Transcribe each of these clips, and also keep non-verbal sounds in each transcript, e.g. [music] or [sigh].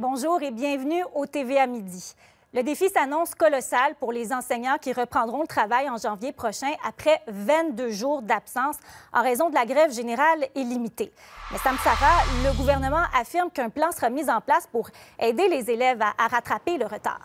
Bonjour et bienvenue au TV à Midi. Le défi s'annonce colossal pour les enseignants qui reprendront le travail en janvier prochain après 22 jours d'absence en raison de la grève générale illimitée. Mais Sam Sarah, le gouvernement affirme qu'un plan sera mis en place pour aider les élèves à rattraper le retard.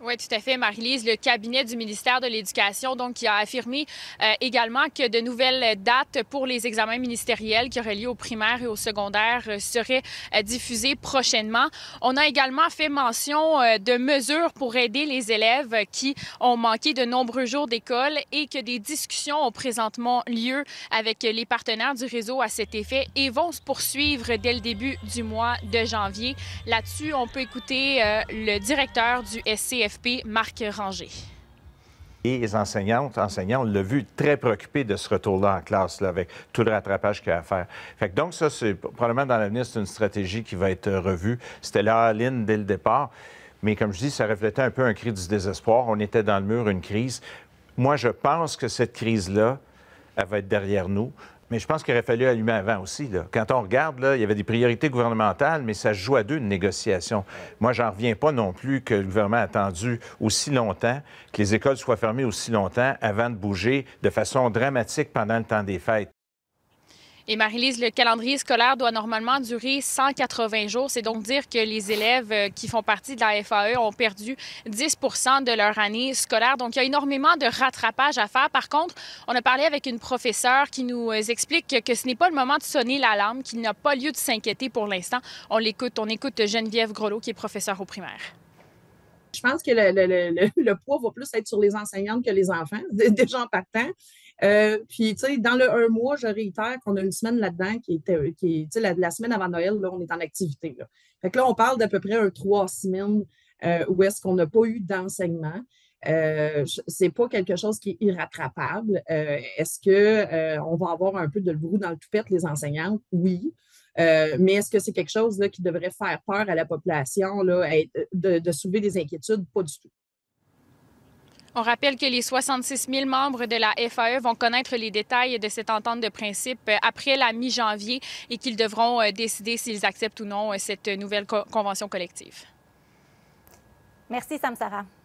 Oui, tout à fait, Marie-Lise. Le cabinet du ministère de l'Éducation, donc, qui a affirmé euh, également que de nouvelles dates pour les examens ministériels qui auraient lieu au primaire et au secondaire euh, seraient euh, diffusées prochainement. On a également fait mention de mesures pour aider les élèves qui ont manqué de nombreux jours d'école et que des discussions ont présentement lieu avec les partenaires du réseau à cet effet et vont se poursuivre dès le début du mois de janvier. Là-dessus, on peut écouter le directeur du SCF Marc Rangé. Et les enseignantes, enseignants, on l'a vu, très préoccupés de ce retour-là en classe, là, avec tout le rattrapage qu'il y a à faire. Fait donc, ça, c'est probablement dans l'avenir, c'est une stratégie qui va être revue. C'était la ligne dès le départ. Mais comme je dis, ça reflétait un peu un cri du désespoir. On était dans le mur, une crise. Moi, je pense que cette crise-là, elle va être derrière nous. Mais je pense qu'il aurait fallu allumer avant aussi. Quand on regarde, là, il y avait des priorités gouvernementales, mais ça joue à deux une négociation. Moi, j'en reviens pas non plus que le gouvernement a attendu aussi longtemps, que les écoles soient fermées aussi longtemps avant de bouger de façon dramatique pendant le temps des fêtes. Et Marie-Lise, le calendrier scolaire doit normalement durer 180 jours. C'est donc dire que les élèves euh, qui font partie de la FAE ont perdu 10 de leur année scolaire. Donc, il y a énormément de rattrapage à faire. Par contre, on a parlé avec une professeure qui nous euh, explique que ce n'est pas le moment de sonner l'alarme, qu'il n'a pas lieu de s'inquiéter pour l'instant. On l'écoute. On écoute Geneviève Grolot qui est professeure au primaire. Je pense que le, le, poids va plus être sur les enseignantes que les enfants, [laughs] déjà en partant. Euh, puis, tu sais, dans le un mois, je réitère qu'on a une semaine là-dedans qui est, qui sais, la, la, semaine avant Noël, là, on est en activité. Là. Fait que là, on parle d'à peu près un trois semaines euh, où est-ce qu'on n'a pas eu d'enseignement. Euh, c'est pas quelque chose qui est irrattrapable. est-ce qu'on on va avoir un peu de brou dans le toupette, les enseignants Oui. mais est-ce que c'est quelque chose qui devrait faire peur à la population, là, de, soulever des inquiétudes? Pas du tout. On rappelle que les 66 000 membres de la FAE vont connaître les détails de cette entente de principe euh, après la mi-janvier et qu'ils devront euh, décider s'ils acceptent ou non euh, cette nouvelle convention collective. Merci, Sam